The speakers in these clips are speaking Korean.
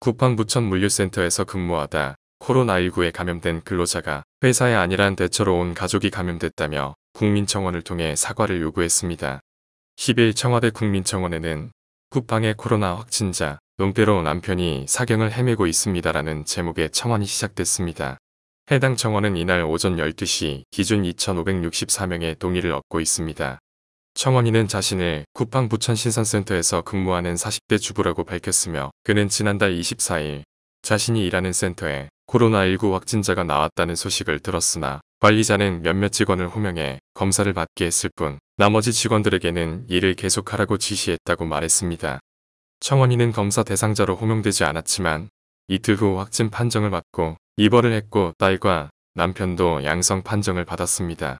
구판부천 물류센터에서 근무하다 코로나19에 감염된 근로자가 회사에 아니란 대처로 온 가족이 감염됐다며 국민청원을 통해 사과를 요구했습니다. 10일 청와대 국민청원에는 쿠팡의 코로나 확진자 논패로 남편이 사경을 헤매고 있습니다라는 제목의 청원이 시작됐습니다. 해당 청원은 이날 오전 12시 기준 2,564명의 동의를 얻고 있습니다. 청원이는 자신을 쿠팡 부천 신선센터에서 근무하는 40대 주부라고 밝혔으며 그는 지난달 24일 자신이 일하는 센터에 코로나19 확진자가 나왔다는 소식을 들었으나 관리자는 몇몇 직원을 호명해 검사를 받게 했을 뿐 나머지 직원들에게는 일을 계속하라고 지시했다고 말했습니다. 청원이는 검사 대상자로 호명되지 않았지만 이틀 후 확진 판정을 받고 입원을 했고 딸과 남편도 양성 판정을 받았습니다.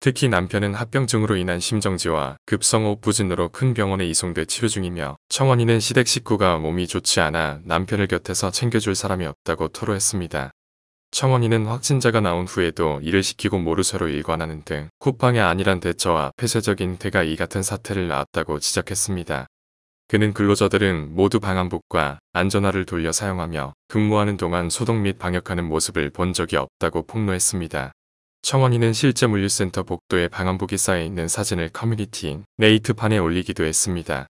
특히 남편은 합병증으로 인한 심정지와 급성호흡부진으로 큰 병원에 이송돼 치료 중이며 청원이는 시댁 식구가 몸이 좋지 않아 남편을 곁에서 챙겨줄 사람이 없다고 토로했습니다. 청원이는 확진자가 나온 후에도 일을 시키고 모르쇠로 일관하는 등 쿠팡의 안일한 대처와 폐쇄적인 태가 이 같은 사태를 낳았다고 지적했습니다. 그는 근로자들은 모두 방한복과 안전화를 돌려 사용하며 근무하는 동안 소독 및 방역하는 모습을 본 적이 없다고 폭로했습니다. 청원이는 실제 물류센터 복도에 방한복이 쌓여 있는 사진을 커뮤니티인 네이트판에 올리기도 했습니다.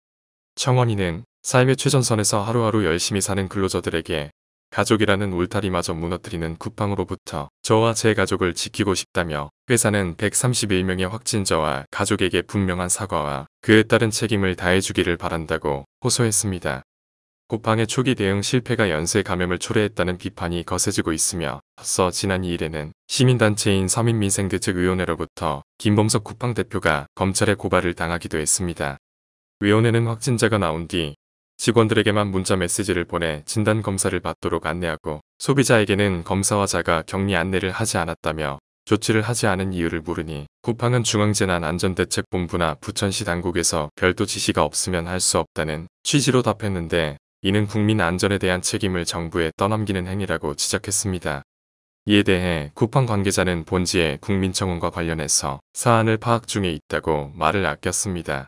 청원이는 삶의 최전선에서 하루하루 열심히 사는 근로자들에게 가족이라는 울타리마저 무너뜨리는 쿠팡으로부터 저와 제 가족을 지키고 싶다며 회사는 131명의 확진자와 가족에게 분명한 사과와 그에 따른 책임을 다해주기를 바란다고 호소했습니다. 쿠팡의 초기 대응 실패가 연쇄 감염을 초래했다는 비판이 거세지고 있으며 앞서 지난 2일에는 시민단체인 서민민생대 책위원회로부터 김범석 쿠팡 대표가 검찰에 고발을 당하기도 했습니다. 위원회는 확진자가 나온 뒤 직원들에게만 문자 메시지를 보내 진단 검사를 받도록 안내하고 소비자에게는 검사와 자가 격리 안내를 하지 않았다며 조치를 하지 않은 이유를 물으니 쿠팡은 중앙재난안전대책본부나 부천시 당국에서 별도 지시가 없으면 할 수 없다는 취지로 답했는데 이는 국민 안전에 대한 책임을 정부에 떠넘기는 행위라고 지적했습니다. 이에 대해 쿠팡 관계자는 본지에 국민청원과 관련해서 사안을 파악 중에 있다고 말을 아꼈습니다.